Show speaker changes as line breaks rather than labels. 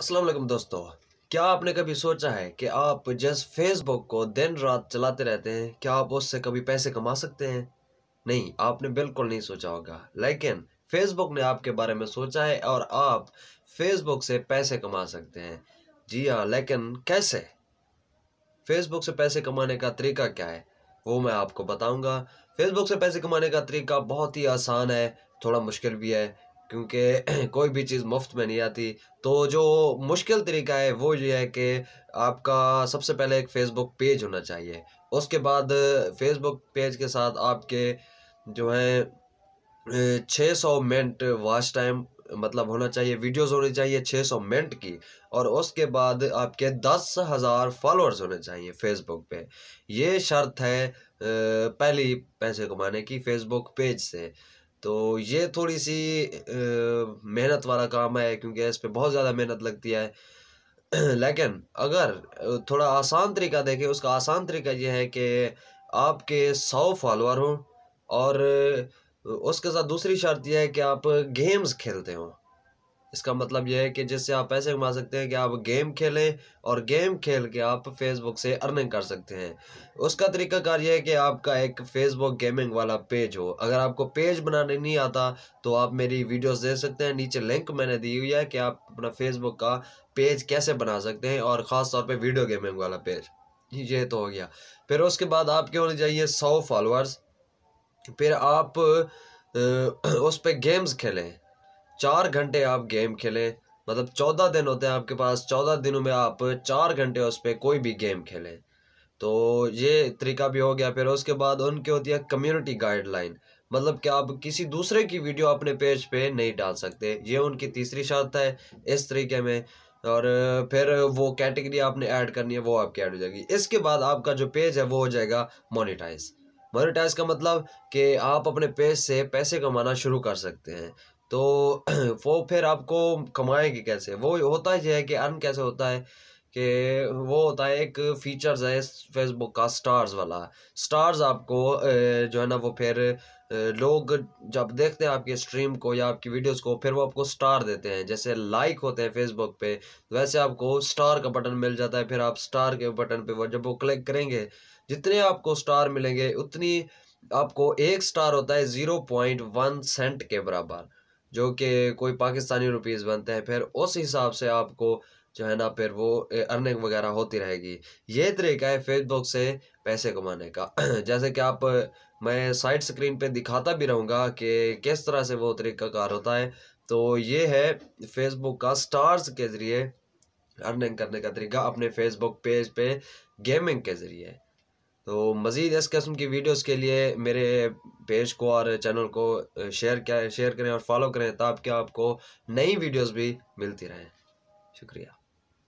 अस्सलाम वालेकुम दोस्तों क्या आपने कभी सोचा है कि आप जस्ट फेसबुक को दिन रात चलाते रहते हैं क्या आप उससे कभी पैसे कमा सकते हैं नहीं आपने बिल्कुल नहीं सोचा होगा लेकिन फेसबुक ने आपके बारे में सोचा है और आप फेसबुक से पैसे कमा सकते हैं जी हाँ लेकिन कैसे फेसबुक से पैसे कमाने का तरीका क्या है वो मैं आपको बताऊंगा फेसबुक से पैसे कमाने का तरीका बहुत ही आसान है थोड़ा मुश्किल भी है क्योंकि कोई भी चीज़ मुफ्त में नहीं आती तो जो मुश्किल तरीका है वो ये है कि आपका सबसे पहले एक फ़ेसबुक पेज होना चाहिए उसके बाद फेसबुक पेज के साथ आपके जो है 600 सौ मिनट वाच टाइम मतलब होना चाहिए वीडियोस होनी चाहिए 600 मिनट की और उसके बाद आपके दस हज़ार फॉलोअर्स होने चाहिए फेसबुक पे ये शर्त है पहली पैसे कमाने की फेसबुक पेज से तो ये थोड़ी सी मेहनत वाला काम है क्योंकि इस पर बहुत ज़्यादा मेहनत लगती है लेकिन अगर थोड़ा आसान तरीका देखें उसका आसान तरीका ये है कि आपके सौ फॉलोअर हों और उसके साथ दूसरी शर्त यह है कि आप गेम्स खेलते हों इसका मतलब यह है कि जिससे आप पैसे कमा सकते हैं कि आप गेम खेलें और गेम खेल के आप फेसबुक से अर्निंग कर सकते हैं उसका तरीकाकार यह है कि आपका एक फेसबुक गेमिंग वाला पेज हो अगर आपको पेज बनाने नहीं आता तो आप मेरी वीडियोस दे सकते हैं नीचे लिंक मैंने दी हुई है कि आप अपना फेसबुक का पेज कैसे बना सकते हैं और ख़ास तौर पर वीडियो गेमिंग वाला पेज ये तो हो गया फिर उसके बाद आपके होने चाहिए सौ फॉलोअर्स फिर आप उस पर गेम्स खेलें चार घंटे आप गेम खेलें मतलब चौदह दिन होते हैं आपके पास चौदह दिनों में आप चार घंटे उस पर कोई भी गेम खेलें तो ये तरीका भी हो गया फिर उसके बाद उनकी होती है कम्युनिटी गाइडलाइन मतलब कि आप किसी दूसरे की वीडियो अपने पेज पे नहीं डाल सकते ये उनकी तीसरी शर्त है इस तरीके में और फिर वो कैटेगरी आपने ऐड करनी है वो आपकी ऐड हो जाएगी इसके बाद आपका जो पेज है वो हो जाएगा मोनिटाइज मोनिटाइज का मतलब कि आप अपने पेज से पैसे कमाना शुरू कर सकते हैं तो वो फिर आपको कमाएंगे कैसे वो होता ही है कि अर्न कैसे होता है कि वो होता है एक फीचर्स है फेसबुक का स्टार्स वाला स्टार्स आपको जो है ना वो फिर लोग जब देखते हैं आपकी स्ट्रीम को या आपकी वीडियोस को फिर वो आपको स्टार देते हैं जैसे लाइक होते हैं फेसबुक पे वैसे आपको स्टार का बटन मिल जाता है फिर आप स्टार के बटन पे वो जब वो क्लिक करेंगे जितने आपको स्टार मिलेंगे उतनी आपको एक स्टार होता है ज़ीरो पॉइंट वन सेंट के बराबर जो कि कोई पाकिस्तानी रुपीज़ बनते हैं फिर उस हिसाब से आपको जो है ना फिर वो अर्निंग वगैरह होती रहेगी ये तरीका है फेसबुक से पैसे कमाने का जैसे कि आप मैं साइड स्क्रीन पे दिखाता भी रहूँगा कि किस तरह से वो तरीका कार होता है तो ये है फेसबुक का स्टार्स के ज़रिए अर्निंग करने का तरीका अपने फेसबुक पेज पे गेमिंग के ज़रिए तो मज़ीद इस कस्म की वीडियोज़ के लिए मेरे पेज को और चैनल को शेयर क्या शेयर करें और फॉलो करें ताकि आपको नई वीडियोज़ भी मिलती रहें शुक्रिया